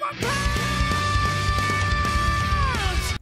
my power.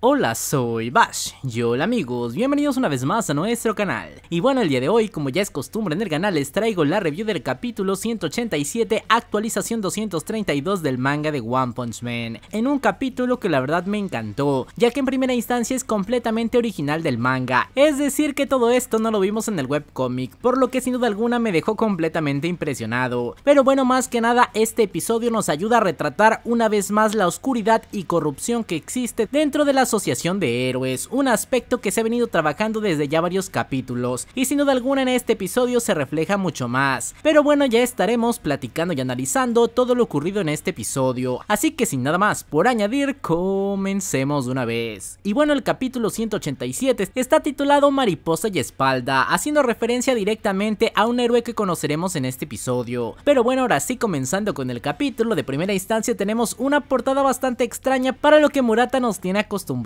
Hola, soy Bash. Y hola amigos, bienvenidos una vez más a nuestro canal. Y bueno, el día de hoy, como ya es costumbre en el canal, les traigo la review del capítulo 187, actualización 232 del manga de One Punch Man. En un capítulo que la verdad me encantó, ya que en primera instancia es completamente original del manga. Es decir que todo esto no lo vimos en el webcomic, por lo que sin duda alguna me dejó completamente impresionado. Pero bueno, más que nada, este episodio nos ayuda a retratar una vez más la oscuridad y corrupción que existe dentro de la asociación de héroes, un aspecto que se ha venido trabajando desde ya varios capítulos y sin duda alguna en este episodio se refleja mucho más. Pero bueno, ya estaremos platicando y analizando todo lo ocurrido en este episodio, así que sin nada más por añadir, comencemos de una vez. Y bueno, el capítulo 187 está titulado Mariposa y Espalda, haciendo referencia directamente a un héroe que conoceremos en este episodio. Pero bueno, ahora sí comenzando con el capítulo, de primera instancia tenemos una portada bastante extraña para lo que Murata nos tiene acostumbrado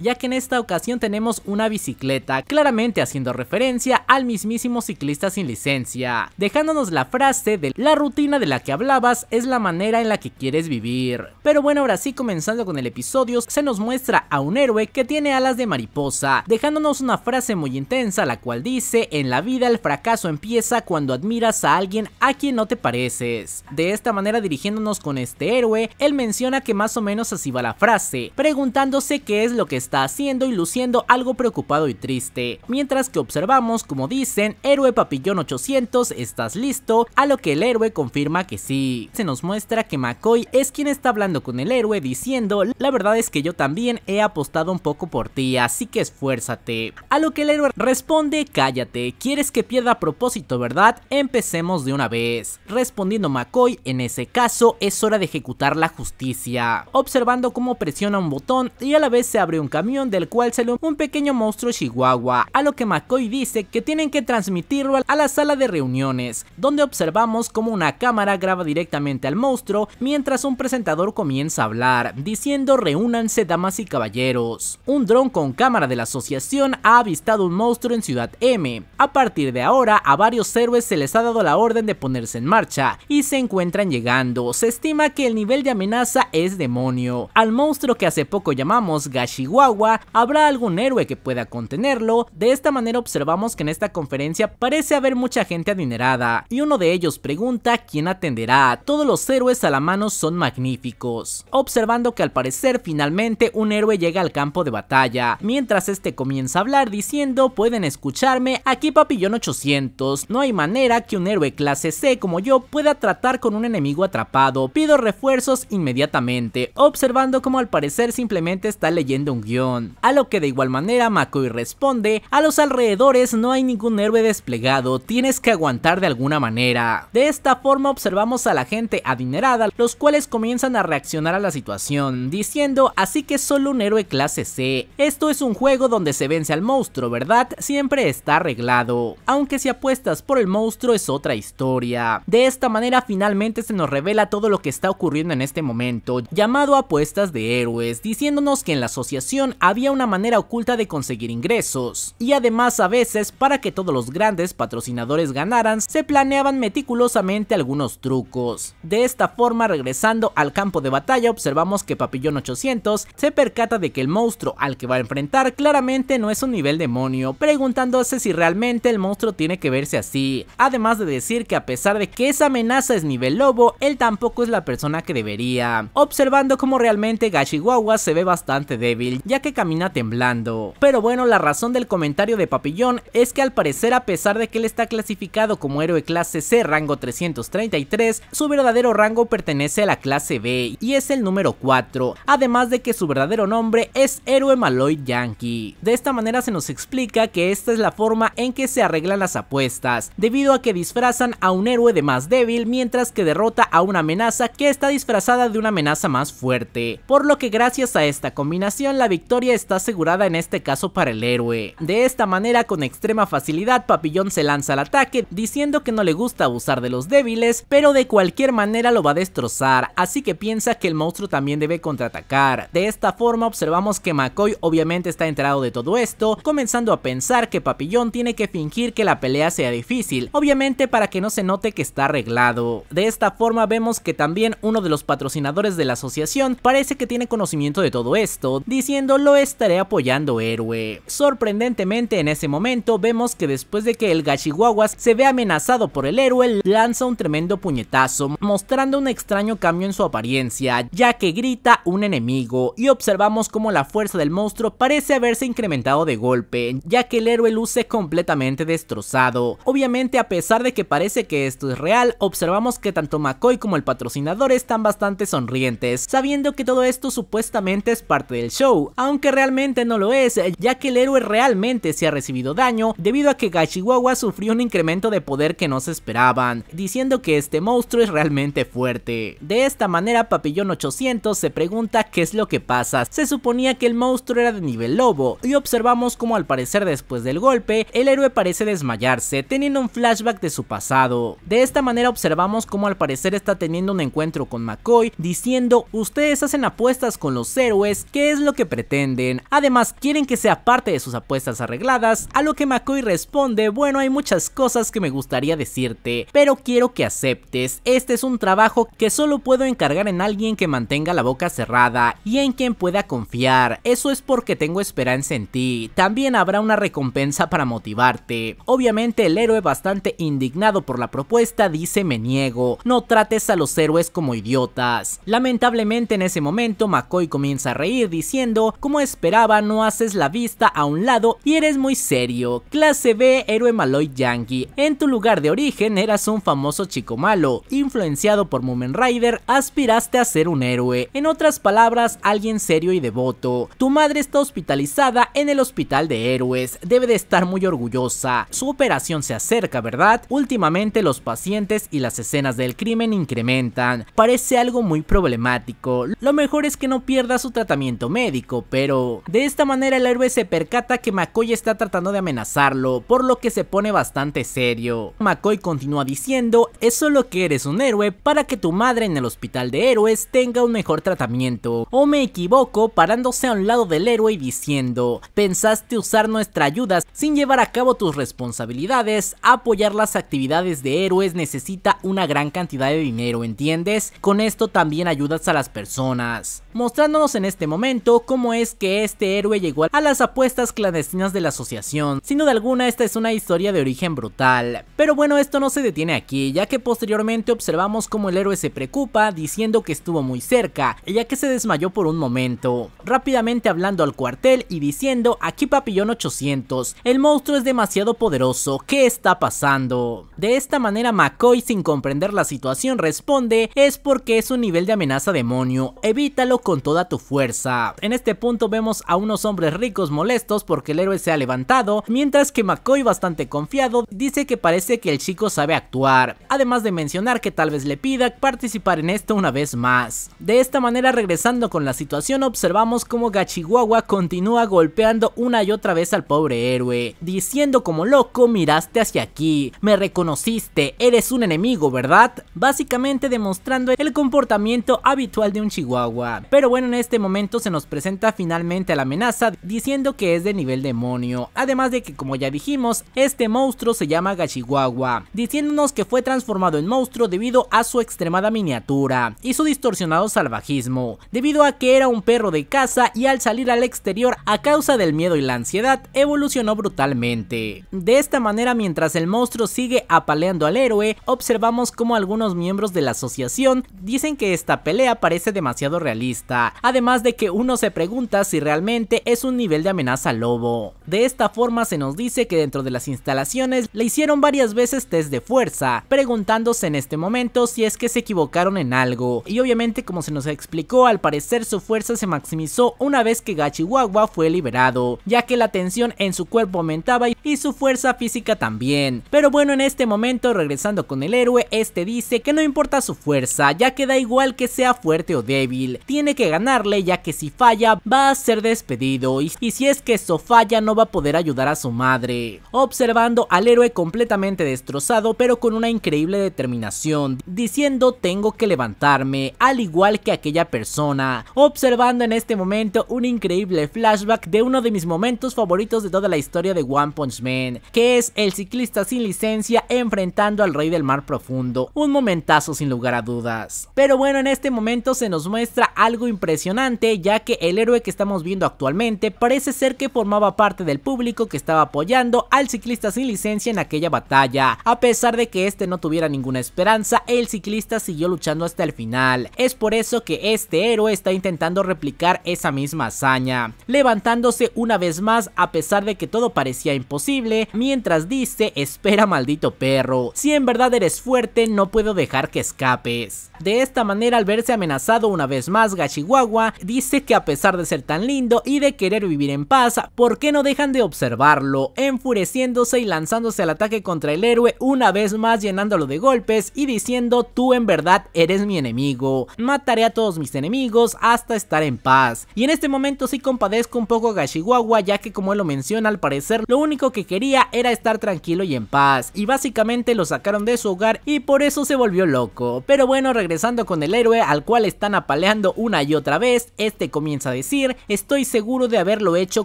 ya que en esta ocasión tenemos una bicicleta, claramente haciendo referencia al mismísimo ciclista sin licencia, dejándonos la frase de la rutina de la que hablabas es la manera en la que quieres vivir. Pero bueno, ahora sí, comenzando con el episodio, se nos muestra a un héroe que tiene alas de mariposa, dejándonos una frase muy intensa la cual dice, en la vida el fracaso empieza cuando admiras a alguien a quien no te pareces. De esta manera dirigiéndonos con este héroe, él menciona que más o menos así va la frase, preguntándose que es lo que está haciendo y luciendo algo preocupado y triste, mientras que observamos como dicen, héroe papillón 800, ¿estás listo? A lo que el héroe confirma que sí. Se nos muestra que McCoy es quien está hablando con el héroe diciendo, la verdad es que yo también he apostado un poco por ti, así que esfuérzate. A lo que el héroe responde, cállate, quieres que pierda a propósito, ¿verdad? Empecemos de una vez. Respondiendo McCoy, en ese caso es hora de ejecutar la justicia. Observando cómo presiona un botón y a la vez se abre un camión del cual lo un pequeño monstruo chihuahua, a lo que McCoy dice que tienen que transmitirlo a la sala de reuniones, donde observamos como una cámara graba directamente al monstruo mientras un presentador comienza a hablar, diciendo reúnanse damas y caballeros. Un dron con cámara de la asociación ha avistado un monstruo en Ciudad M. A partir de ahora a varios héroes se les ha dado la orden de ponerse en marcha y se encuentran llegando. Se estima que el nivel de amenaza es demonio. Al monstruo que hace poco llamamos Gashigawa habrá algún héroe que pueda contenerlo. De esta manera observamos que en esta conferencia parece haber mucha gente adinerada, y uno de ellos pregunta quién atenderá. Todos los héroes a la mano son magníficos. Observando que al parecer finalmente un héroe llega al campo de batalla, mientras este comienza a hablar diciendo pueden escucharme aquí papillón 800, no hay manera que un héroe clase C como yo pueda tratar con un enemigo atrapado, pido refuerzos inmediatamente, observando como al parecer simplemente está leyendo un guión. A lo que de igual manera y responde, a los alrededores no hay ningún héroe desplegado, tienes que aguantar de alguna manera. De esta forma observamos a la gente adinerada, los cuales comienzan a reaccionar a la situación, diciendo así que solo un héroe clase C. Esto es un juego donde se vence al monstruo, ¿verdad? Siempre está arreglado. Aunque si apuestas por el monstruo es otra historia. De esta manera finalmente se nos revela todo lo que está ocurriendo en este momento, llamado apuestas de héroes, diciéndonos que en la asociación había una manera oculta de conseguir ingresos, y además a veces para que todos los grandes patrocinadores ganaran se planeaban meticulosamente algunos trucos. De esta forma regresando al campo de batalla observamos que Papillón 800 se percata de que el monstruo al que va a enfrentar claramente no es un nivel demonio, preguntándose si realmente el monstruo tiene que verse así, además de decir que a pesar de que esa amenaza es nivel lobo, él tampoco es la persona que debería, observando como realmente Gashiwawa se ve bastante débil ya que camina temblando. Pero bueno, la razón del comentario de Papillón es que al parecer a pesar de que él está clasificado como héroe clase C rango 333, su verdadero rango pertenece a la clase B y es el número 4, además de que su verdadero nombre es héroe Maloy Yankee. De esta manera se nos explica que esta es la forma en que se arreglan las apuestas, debido a que disfrazan a un héroe de más débil mientras que derrota a una amenaza que está disfrazada de una amenaza más fuerte, por lo que gracias a esta combinación la victoria está asegurada en este caso para el héroe. De esta manera, con extrema facilidad, Papillón se lanza al ataque, diciendo que no le gusta abusar de los débiles, pero de cualquier manera lo va a destrozar, así que piensa que el monstruo también debe contraatacar. De esta forma, observamos que McCoy obviamente está enterado de todo esto, comenzando a pensar que Papillón tiene que fingir que la pelea sea difícil, obviamente para que no se note que está arreglado. De esta forma vemos que también uno de los patrocinadores de la asociación parece que tiene conocimiento de todo esto, diciéndolo diciendo lo estaré apoyando héroe. Sorprendentemente en ese momento vemos que después de que el Gashiwawas se ve amenazado por el héroe lanza un tremendo puñetazo mostrando un extraño cambio en su apariencia ya que grita un enemigo y observamos como la fuerza del monstruo parece haberse incrementado de golpe ya que el héroe luce completamente destrozado. Obviamente a pesar de que parece que esto es real observamos que tanto McCoy como el patrocinador están bastante sonrientes sabiendo que todo esto supuestamente es parte el show, aunque realmente no lo es, ya que el héroe realmente se ha recibido daño debido a que gachihuahua sufrió un incremento de poder que no se esperaban, diciendo que este monstruo es realmente fuerte. De esta manera Papillón 800 se pregunta qué es lo que pasa, se suponía que el monstruo era de nivel lobo y observamos como al parecer después del golpe el héroe parece desmayarse teniendo un flashback de su pasado. De esta manera observamos como al parecer está teniendo un encuentro con McCoy diciendo ustedes hacen apuestas con los héroes que es lo que pretenden. Además, quieren que sea parte de sus apuestas arregladas, a lo que McCoy responde, bueno, hay muchas cosas que me gustaría decirte, pero quiero que aceptes. Este es un trabajo que solo puedo encargar en alguien que mantenga la boca cerrada y en quien pueda confiar. Eso es porque tengo esperanza en ti. También habrá una recompensa para motivarte. Obviamente el héroe bastante indignado por la propuesta dice me niego, no trates a los héroes como idiotas. Lamentablemente en ese momento McCoy comienza a reír diciendo, como esperaba, no haces la vista a un lado y eres muy serio. Clase B, héroe maloy yankee. En tu lugar de origen eras un famoso chico malo. Influenciado por Mumen Rider, aspiraste a ser un héroe. En otras palabras, alguien serio y devoto. Tu madre está hospitalizada en el hospital de héroes. Debe de estar muy orgullosa. Su operación se acerca, ¿verdad? Últimamente los pacientes y las escenas del crimen incrementan. Parece algo muy problemático. Lo mejor es que no pierda su tratamiento médico, pero de esta manera el héroe se percata que McCoy está tratando de amenazarlo, por lo que se pone bastante serio. McCoy continúa diciendo, es solo que eres un héroe para que tu madre en el hospital de héroes tenga un mejor tratamiento. O me equivoco parándose a un lado del héroe y diciendo, pensaste usar nuestra ayuda sin llevar a cabo tus responsabilidades, apoyar las actividades de héroes necesita una gran cantidad de dinero, ¿entiendes? Con esto también ayudas a las personas. Mostrándonos en este momento cómo es que este héroe llegó a las apuestas clandestinas de la asociación. Sin duda alguna esta es una historia de origen brutal. Pero bueno, esto no se detiene aquí, ya que posteriormente observamos cómo el héroe se preocupa diciendo que estuvo muy cerca, ya que se desmayó por un momento. Rápidamente hablando al cuartel y diciendo, aquí Papillón 800, el monstruo es demasiado poderoso, ¿qué está pasando? De esta manera McCoy sin comprender la situación responde, es porque es un nivel de amenaza demonio, evítalo con toda tu fuerza. En este punto vemos a unos hombres ricos molestos porque el héroe se ha levantado, mientras que McCoy bastante confiado dice que parece que el chico sabe actuar, además de mencionar que tal vez le pida participar en esto una vez más. De esta manera regresando con la situación observamos cómo Gachihuahua continúa golpeando una y otra vez al pobre héroe, diciendo como loco miraste hacia aquí, me reconociste, eres un enemigo ¿verdad? Básicamente demostrando el comportamiento habitual de un chihuahua, pero bueno en este momento se nos presenta finalmente a la amenaza diciendo que es de nivel demonio, además de que como ya dijimos, este monstruo se llama gachihuahua diciéndonos que fue transformado en monstruo debido a su extremada miniatura y su distorsionado salvajismo, debido a que era un perro de caza y al salir al exterior a causa del miedo y la ansiedad evolucionó brutalmente. De esta manera mientras el monstruo sigue apaleando al héroe, observamos como algunos miembros de la asociación dicen que esta pelea parece demasiado realista, además de que uno se pregunta si realmente es un nivel de amenaza lobo. De esta forma se nos dice que dentro de las instalaciones le hicieron varias veces test de fuerza, preguntándose en este momento si es que se equivocaron en algo, y obviamente como se nos explicó al parecer su fuerza se maximizó una vez que gachihuahua fue liberado, ya que la tensión en su cuerpo aumentaba y su fuerza física también. Pero bueno en este momento regresando con el héroe, este dice que no importa su fuerza, ya que da igual que sea fuerte o débil, tiene que ganarle ya que si falla va a ser despedido y, y si es que eso falla no va a poder ayudar a su madre. Observando al héroe completamente destrozado pero con una increíble determinación, diciendo tengo que levantarme, al igual que aquella persona. Observando en este momento un increíble flashback de uno de mis momentos favoritos de toda la historia de One Punch Man, que es el ciclista sin licencia enfrentando al rey del mar profundo, un momentazo sin lugar a dudas. Pero bueno, en este momento se nos muestra algo impresionante ya que el héroe que estamos viendo actualmente parece ser que formaba parte del público que estaba apoyando al ciclista sin licencia en aquella batalla. A pesar de que este no tuviera ninguna esperanza, el ciclista siguió luchando hasta el final. Es por eso que este héroe está intentando replicar esa misma hazaña, levantándose una vez más a pesar de que todo parecía imposible, mientras dice, espera maldito perro, si en verdad eres fuerte no puedo dejar que escapes. De esta manera al verse amenazado una vez más, Gashiwawa dice que a pesar de ser tan lindo y de querer vivir en paz, ¿por qué no dejan de observarlo? Enfureciéndose y lanzándose al ataque contra el héroe una vez más llenándolo de golpes y diciendo tú en verdad eres mi enemigo, mataré a todos mis enemigos hasta estar en paz. Y en este momento sí compadezco un poco a Gashiwawa ya que como él lo menciona al parecer lo único que quería era estar tranquilo y en paz y básicamente lo sacaron de su hogar y por eso se volvió loco. Pero bueno regresando con el héroe al cual están apaleando una y otra vez, este comienza a decir, estoy seguro de haberlo hecho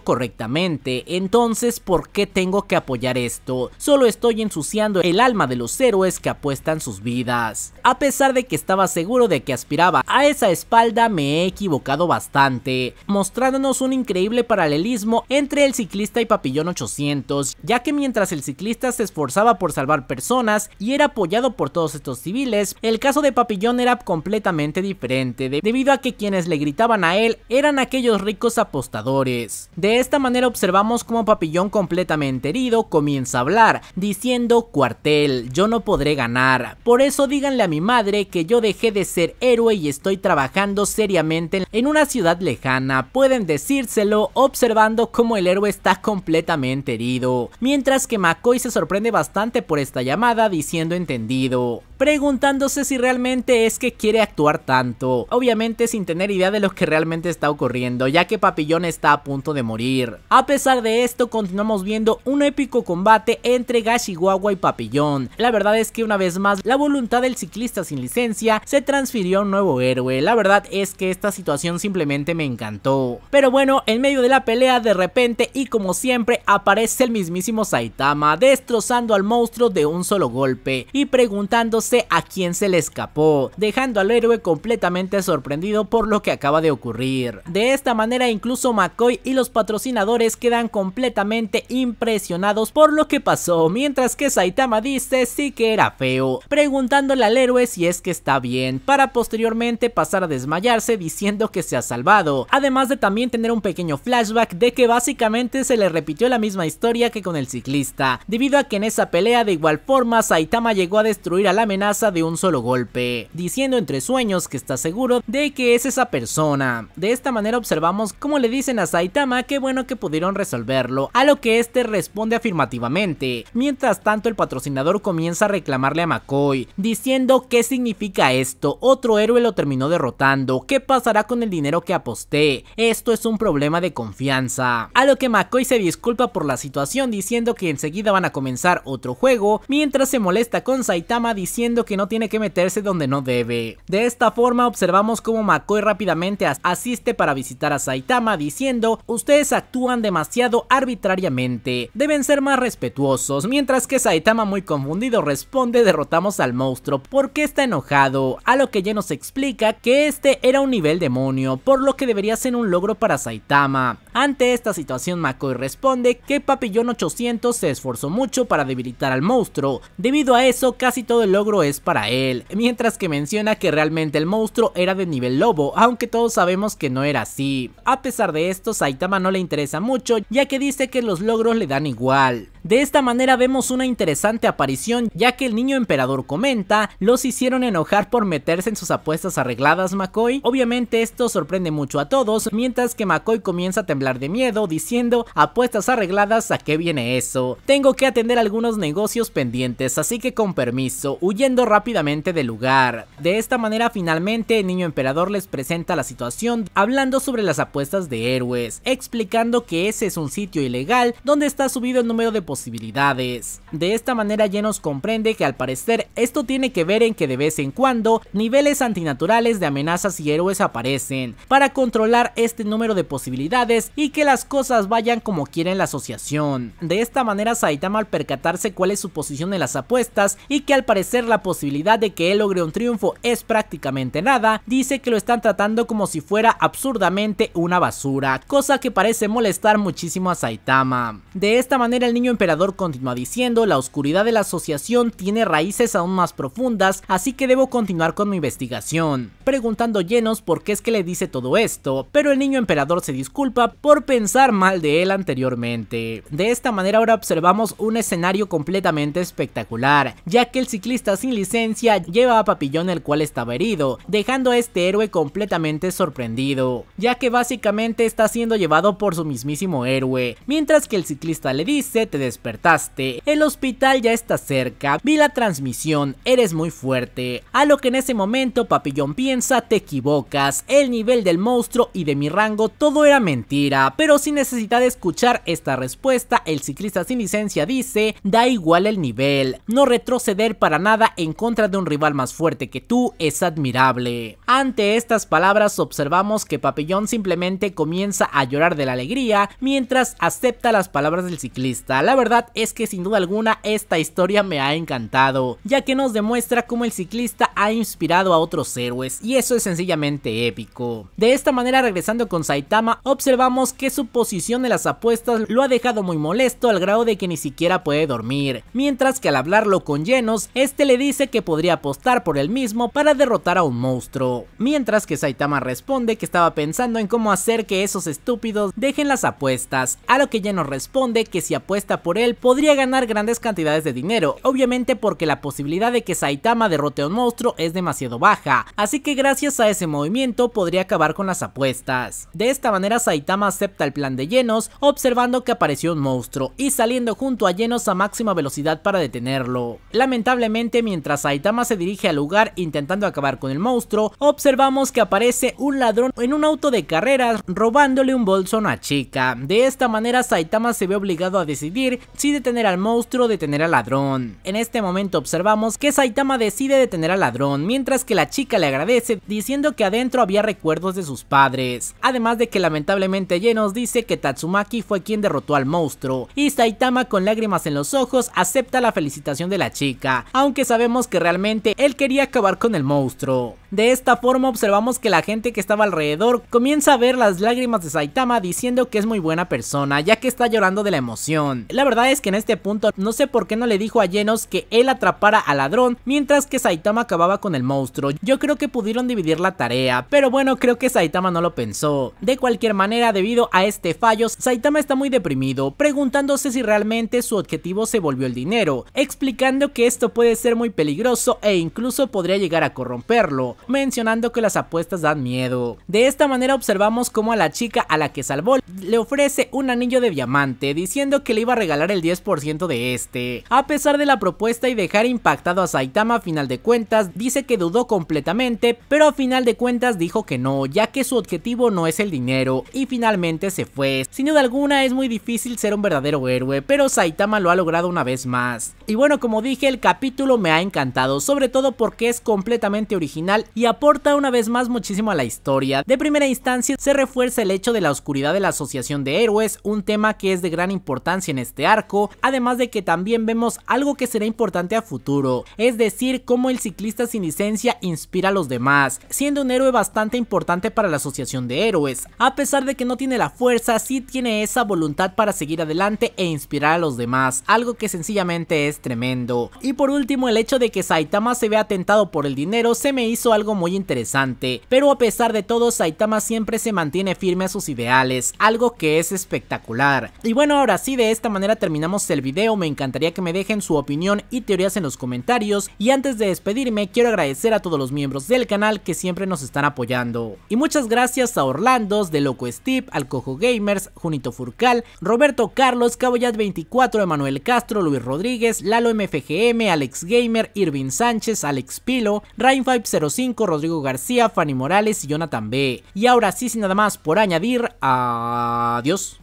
correctamente, entonces ¿por qué tengo que apoyar esto? Solo estoy ensuciando el alma de los héroes que apuestan sus vidas. A pesar de que estaba seguro de que aspiraba a esa espalda me he equivocado bastante, mostrándonos un increíble paralelismo entre el ciclista y Papillón 800, ya que mientras el ciclista se esforzaba por salvar personas y era apoyado por todos estos civiles, el caso de Papillón era completamente diferente, debido a que quienes le gritaban a él eran aquellos ricos apostadores. De esta manera observamos como Papillón completamente herido comienza a hablar, diciendo cuartel, yo no podré ganar, por eso díganle a mi madre que yo dejé de ser héroe y estoy trabajando seriamente en una ciudad lejana, pueden decírselo observando cómo el héroe está completamente herido, mientras que McCoy se sorprende bastante por esta llamada diciendo entendido, preguntándose si realmente es que quiere actuar tanto, obviamente sin tener idea de lo que realmente está ocurriendo, ya que Papillón está a punto de morir. A pesar de esto, continuamos viendo un épico combate entre Gashigawa y Papillón. La verdad es que una vez más, la voluntad del ciclista sin licencia se transfirió a un nuevo héroe. La verdad es que esta situación simplemente me encantó. Pero bueno, en medio de la pelea, de repente y como siempre, aparece el mismísimo Saitama, destrozando al monstruo de un solo golpe y preguntándose a quién se le escapó, dejando al héroe completamente sorprendido por lo que acaba de ocurrir. De esta manera incluso McCoy y los patrocinadores quedan completamente impresionados por lo que pasó, mientras que Saitama dice sí que era feo, preguntándole al héroe si es que está bien, para posteriormente pasar a desmayarse diciendo que se ha salvado, además de también tener un pequeño flashback de que básicamente se le repitió la misma historia que con el ciclista, debido a que en esa pelea de igual forma Saitama llegó a destruir a la amenaza de un solo golpe, diciendo entre sueños que está seguro de que es esa persona. De esta manera observamos cómo le dicen a Saitama que bueno que pudieron resolverlo, a lo que este responde afirmativamente. Mientras tanto el patrocinador comienza a reclamarle a McCoy, diciendo qué significa esto, otro héroe lo terminó derrotando, qué pasará con el dinero que aposté, esto es un problema de confianza. A lo que McCoy se disculpa por la situación diciendo que enseguida van a comenzar otro juego, mientras se molesta con Saitama diciendo que no tiene que meterse donde no debe. De esta forma observamos cómo McCoy rápidamente así para visitar a Saitama diciendo, ustedes actúan demasiado arbitrariamente, deben ser más respetuosos, mientras que Saitama muy confundido responde, derrotamos al monstruo, porque está enojado? A lo que ya nos explica que este era un nivel demonio, por lo que debería ser un logro para Saitama. Ante esta situación Makoy responde que Papillón 800 se esforzó mucho para debilitar al monstruo, debido a eso casi todo el logro es para él, mientras que menciona que realmente el monstruo era de nivel lobo, aunque todos sabemos que no era así. A pesar de esto, Saitama no le interesa mucho, ya que dice que los logros le dan igual. De esta manera vemos una interesante aparición ya que el niño emperador comenta, los hicieron enojar por meterse en sus apuestas arregladas McCoy. Obviamente esto sorprende mucho a todos, mientras que McCoy comienza a temblar de miedo diciendo apuestas arregladas a qué viene eso. Tengo que atender algunos negocios pendientes así que con permiso, huyendo rápidamente del lugar. De esta manera finalmente el niño emperador les presenta la situación hablando sobre las apuestas de héroes, explicando que ese es un sitio ilegal donde está subido el número de posibilidades posibilidades. De esta manera Genos comprende que al parecer esto tiene que ver en que de vez en cuando niveles antinaturales de amenazas y héroes aparecen para controlar este número de posibilidades y que las cosas vayan como quieren la asociación. De esta manera Saitama al percatarse cuál es su posición en las apuestas y que al parecer la posibilidad de que él logre un triunfo es prácticamente nada, dice que lo están tratando como si fuera absurdamente una basura, cosa que parece molestar muchísimo a Saitama. De esta manera el niño emperador continúa diciendo, la oscuridad de la asociación tiene raíces aún más profundas, así que debo continuar con mi investigación. Preguntando llenos por qué es que le dice todo esto, pero el niño emperador se disculpa por pensar mal de él anteriormente. De esta manera ahora observamos un escenario completamente espectacular, ya que el ciclista sin licencia lleva a Papillón el cual estaba herido, dejando a este héroe completamente sorprendido, ya que básicamente está siendo llevado por su mismísimo héroe, mientras que el ciclista le dice te despertaste, el hospital ya está cerca, vi la transmisión, eres muy fuerte. A lo que en ese momento Papillón piensa, te equivocas, el nivel del monstruo y de mi rango todo era mentira, pero sin necesidad de escuchar esta respuesta, el ciclista sin licencia dice, da igual el nivel, no retroceder para nada en contra de un rival más fuerte que tú es admirable. Ante estas palabras observamos que Papillón simplemente comienza a llorar de la alegría mientras acepta las palabras del ciclista. La verdad es que sin duda alguna esta historia me ha encantado, ya que nos demuestra cómo el ciclista ha inspirado a otros héroes, y eso es sencillamente épico. De esta manera, regresando con Saitama, observamos que su posición en las apuestas lo ha dejado muy molesto al grado de que ni siquiera puede dormir, mientras que al hablarlo con Genos, este le dice que podría apostar por él mismo para derrotar a un monstruo, mientras que Saitama responde que estaba pensando en cómo hacer que esos estúpidos dejen las apuestas, a lo que Genos responde que si apuesta por él, podría ganar grandes cantidades de dinero, obviamente porque la posibilidad de que Saitama derrote a un monstruo es demasiado baja, así que gracias a ese movimiento podría acabar con las apuestas. De esta manera Saitama acepta el plan de Llenos, observando que apareció un monstruo y saliendo junto a Llenos a máxima velocidad para detenerlo. Lamentablemente mientras Saitama se dirige al lugar intentando acabar con el monstruo, observamos que aparece un ladrón en un auto de carreras robándole un bolso a una chica. De esta manera Saitama se ve obligado a decidir si detener al monstruo, detener al ladrón. En este momento observamos que Saitama decide detener al ladrón, mientras que la chica le agradece diciendo que adentro había recuerdos de sus padres. Además de que lamentablemente llenos dice que Tatsumaki fue quien derrotó al monstruo, y Saitama con lágrimas en los ojos acepta la felicitación de la chica, aunque sabemos que realmente él quería acabar con el monstruo. De esta forma observamos que la gente que estaba alrededor comienza a ver las lágrimas de Saitama diciendo que es muy buena persona ya que está llorando de la emoción verdad es que en este punto no sé por qué no le dijo a llenos que él atrapara al ladrón mientras que Saitama acababa con el monstruo. Yo creo que pudieron dividir la tarea, pero bueno, creo que Saitama no lo pensó. De cualquier manera, debido a este fallo, Saitama está muy deprimido, preguntándose si realmente su objetivo se volvió el dinero, explicando que esto puede ser muy peligroso e incluso podría llegar a corromperlo, mencionando que las apuestas dan miedo. De esta manera observamos cómo a la chica a la que salvó le ofrece un anillo de diamante, diciendo que le iba a regalar el 10% de este. A pesar de la propuesta y dejar impactado a Saitama a final de cuentas, dice que dudó completamente, pero a final de cuentas dijo que no, ya que su objetivo no es el dinero, y finalmente se fue. Sin duda alguna es muy difícil ser un verdadero héroe, pero Saitama lo ha logrado una vez más. Y bueno, como dije, el capítulo me ha encantado, sobre todo porque es completamente original y aporta una vez más muchísimo a la historia. De primera instancia se refuerza el hecho de la oscuridad de la asociación de héroes, un tema que es de gran importancia en este arco, además de que también vemos algo que será importante a futuro, es decir, cómo el ciclista sin licencia inspira a los demás, siendo un héroe bastante importante para la asociación de héroes, a pesar de que no tiene la fuerza, sí tiene esa voluntad para seguir adelante e inspirar a los demás, algo que sencillamente es tremendo. Y por último, el hecho de que Saitama se vea atentado por el dinero se me hizo algo muy interesante, pero a pesar de todo, Saitama siempre se mantiene firme a sus ideales, algo que es espectacular. Y bueno, ahora sí, de esta manera terminamos el video, me encantaría que me dejen su opinión y teorías en los comentarios y antes de despedirme quiero agradecer a todos los miembros del canal que siempre nos están apoyando. Y muchas gracias a Orlandos, De Loco Steve, cojo Gamers, Junito Furcal, Roberto Carlos, Caboyat 24, Emanuel Castro, Luis Rodríguez, Lalo MFGM, Alex Gamer, Irving Sánchez, Alex Pilo, Rain505, Rodrigo García, Fanny Morales y Jonathan B. Y ahora sí, sin nada más por añadir, adiós.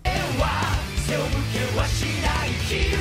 手を向けはしない